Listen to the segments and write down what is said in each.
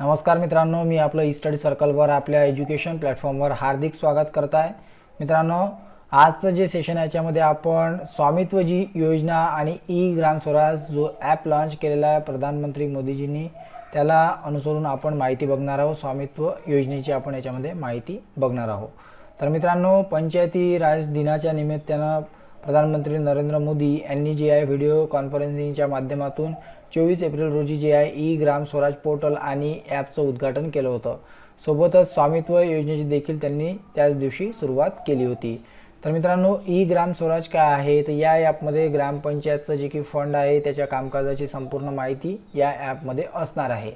नमस्कार मित्रांनो मी आपलं ई स्टडी सर्कलवर आपल्या एज्युकेशन प्लॅटफॉर्मवर हार्दिक स्वागत करत आहे मित्रांनो आजचं जे सेशन आहे याच्यामध्ये आपण स्वामित्व जी योजना आणि ई ग्राम स्वराज जो ॲप लॉन्च केलेला आहे प्रधानमंत्री मोदीजींनी त्याला अनुसरून आपण माहिती बघणार आहोत स्वामित्व योजनेची आपण याच्यामध्ये माहिती बघणार आहोत तर मित्रांनो पंचायती राज दिनाच्या निमित्तानं प्रधानमंत्री नरेंद्र मोदी यांनी जे आहे व्हिडिओ कॉन्फरन्सिंगच्या माध्यमातून चोवीस एप्रिल रोजी जे आहे ई ग्राम स्वराज पोर्टल आणि ॲपचं उद्घाटन केलं होतं सोबतच स्वामित्व योजनेची देखील त्यांनी त्याच दिवशी सुरुवात केली होती तर मित्रांनो ई ग्राम स्वराज काय आहे तर या ॲपमध्ये ग्रामपंचायतचं जे की फंड आहे त्याच्या कामकाजाची संपूर्ण माहिती या ॲपमध्ये असणार आहे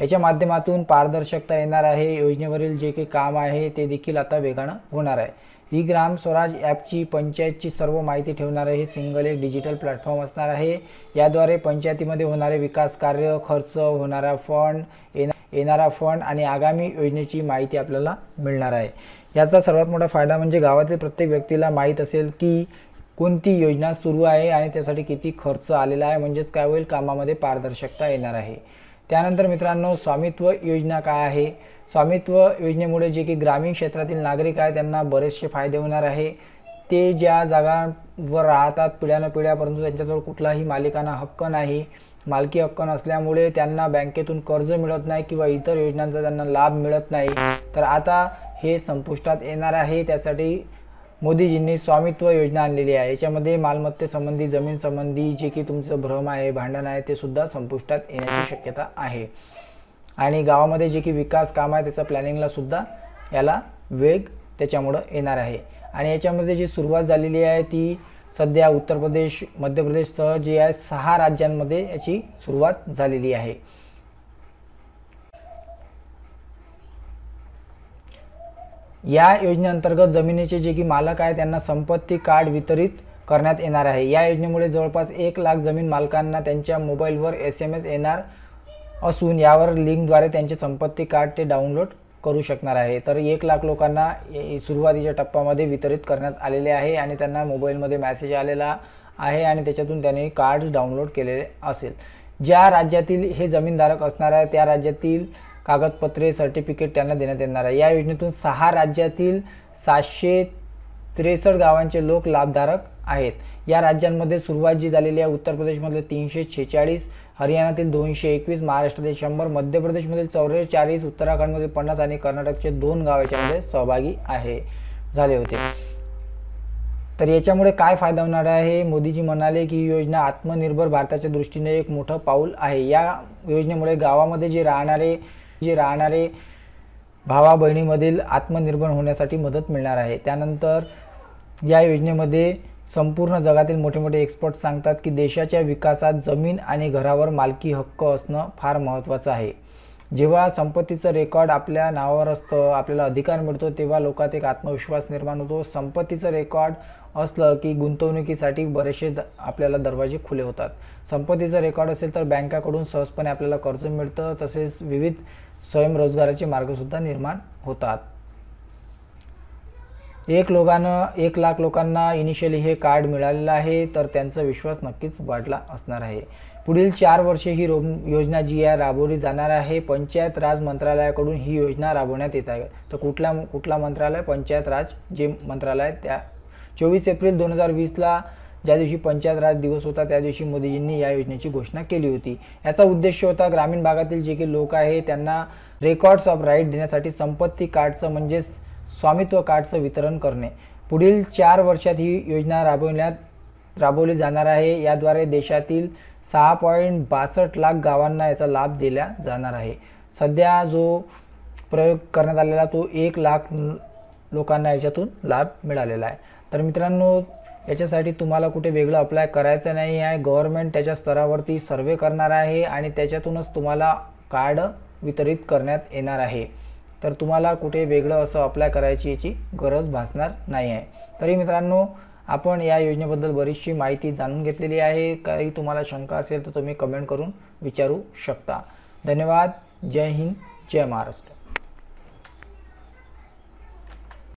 याच्या माध्यमातून पारदर्शकता येणार आहे योजनेवरील जे काही काम आहे ते देखील आता वेगानं होणार आहे ही ग्राम स्वराज ॲपची पंचायतची सर्व माहिती ठेवणारे हे सिंगल एक डिजिटल प्लॅटफॉर्म असणार आहे याद्वारे पंचायतीमध्ये होणारे विकास कार्य खर्च होणारा फंड येणारा फंड आणि आगामी योजनेची माहिती आपल्याला मिळणार आहे याचा सर्वात मोठा फायदा म्हणजे गावातील प्रत्येक व्यक्तीला माहीत असेल की कोणती योजना सुरू आहे आणि त्यासाठी किती खर्च आलेला आहे म्हणजेच काय होईल कामामध्ये पारदर्शकता येणार आहे त्यानंतर मित्रांनो स्वामित्व योजना काय आहे स्वामित्व योजनेमुळे जे की ग्रामीण क्षेत्रातील नागरिक आहे त्यांना बरेचसे फायदे होणार आहे ते ज्या जागांवर राहतात पिढ्यानं पिढ्या परंतु त्यांच्याजवळ कुठलाही मालिकांना हक्क नाही मालकी हक्क नसल्यामुळे त्यांना बँकेतून कर्ज मिळत नाही किंवा इतर योजनांचा त्यांना लाभ मिळत नाही तर आता हे संपुष्टात येणार आहे त्यासाठी मोदीजींनी स्वामित्व योजना आणलेली आहे याच्यामध्ये मालमत्तेसंबंधी संबंधी जे की तुमचं भ्रम आहे भांडण आहे ते सुद्धा संपुष्टात येण्याची शक्यता आहे आणि गावामध्ये जे की विकास काम आहे त्याचा प्लॅनिंगला सुद्धा याला वेग त्याच्यामुळं येणार आहे आणि याच्यामध्ये जी सुरुवात झालेली आहे ती सध्या उत्तर प्रदेश मध्य प्रदेशसह जे आहे सहा राज्यांमध्ये याची सुरुवात झालेली आहे या योजनेअंतर्गत जमिनीचे जे की मालक आहे त्यांना संपत्ती कार्ड वितरित करण्यात येणार आहे या योजनेमुळे जवळपास एक लाख जमीन मालकांना त्यांच्या मोबाईलवर एस एम एस येणार असून यावर लिंकद्वारे त्यांचे संपत्ती कार्ड ते डाउनलोड करू शकणार आहे तर एक लाख लोकांना सुरुवातीच्या टप्प्यामध्ये वितरित करण्यात आलेले आहे आणि त्यांना मोबाईलमध्ये मॅसेज आलेला आहे आणि त्याच्यातून त्यांनी कार्ड्स डाउनलोड केलेले असेल ज्या राज्यातील हे जमीनधारक असणार आहे त्या राज्यातील कागदपत्रे सर्टिफिकेट त्यांना देण्यात येणार आहे या योजनेतून सहा राज्यातील सातशे त्रेसष्ट गावांचे लोक लाभधारक आहेत या राज्यांमध्ये सुरुवात जी झालेली आहे उत्तर प्रदेशमधले तीनशे छेचाळीस हरियाणातील दोनशे एकवीस महाराष्ट्रातील शंभर मध्य प्रदेशमधील चौवेचाळीस उत्तराखंडमधील पन्नास आणि कर्नाटकचे दोन गाव याच्यामध्ये सहभागी आहे झाले होते तर याच्यामुळे काय फायदा होणार आहे मोदीजी म्हणाले की ही योजना आत्मनिर्भर भारताच्या दृष्टीने एक मोठं पाऊल आहे या योजनेमुळे गावामध्ये जे राहणारे जे राहणारे भावा बहिणीमधील आत्मनिर्भर होण्यासाठी मदत मिळणार आहे त्यानंतर या योजनेमध्ये संपूर्ण जगातील मोठे मोठे एक्सपर्ट सांगतात की देशाच्या विकासात जमीन आणि घरावर मालकी हक्क असणं फार महत्त्वाचं आहे जेव्हा संपत्तीचं रेकॉर्ड आपल्या नावावर असतं आपल्याला अधिकार मिळतो तेव्हा लोकात एक आत्मविश्वास निर्माण होतो संपत्तीचं रेकॉर्ड असलं की गुंतवणुकीसाठी बरेचसे आपल्याला दरवाजे खुले होतात संपत्तीचं रेकॉर्ड असेल तर बँकाकडून सहजपणे आपल्याला कर्ज मिळतं तसेच विविध स्वयंरोजगाराचे मार्गसुद्धा निर्माण होतात एक लोकांना एक लाख लोकांना इनिशियली हे कार्ड मिळालेलं आहे तर त्यांचा विश्वास नक्कीच वाढला असणार आहे पुढील चार वर्षे ही रो योजना जी आहे राबवली जाणार आहे पंचायत राज मंत्रालयाकडून ही योजना राबवण्यात येत आहे तर कुठला कुठला मंत्रालय पंचायत राज जे मंत्रालय त्या चोवीस एप्रिल दोन हजार वीसला ज्या दिवशी पंचायत राज दिवस होता त्या दिवशी मोदीजींनी या योजनेची घोषणा केली होती याचा उद्देश होता ग्रामीण भागातील जे काही लोक आहे त्यांना रेकॉर्ड्स ऑफ राईट देण्यासाठी संपत्ती कार्डचं म्हणजेच स्वामित्व कार्डचं वितरण करणे पुढील चार वर्षात ही योजना राबविण्यात राबवली जाणार आहे याद्वारे देशातील सहा पॉईंट बासष्ट लाख गावांना याचा लाभ दिला जाणार आहे सध्या जो प्रयोग करण्यात आलेला तो एक लाख लोकांना याच्यातून लाभ मिळालेला आहे तर मित्रांनो याच्यासाठी तुम्हाला कुठे वेगळं अप्लाय करायचं नाही आहे गव्हर्नमेंट त्याच्या स्तरावरती सर्वे करणार आहे आणि त्याच्यातूनच तुम्हाला कार्ड वितरित करण्यात येणार आहे तर तुम्हाला कुठे वेगळं असं अप्लाय करायची याची गरज भासणार नाही आहे तरी मित्रांनो आपण या योजनेबद्दल बरीचशी माहिती जाणून घेतलेली आहे काही तुम्हाला शंका असेल तर तुम्ही कमेंट करून विचारू शकता धन्यवाद जय हिंद जय महाराष्ट्र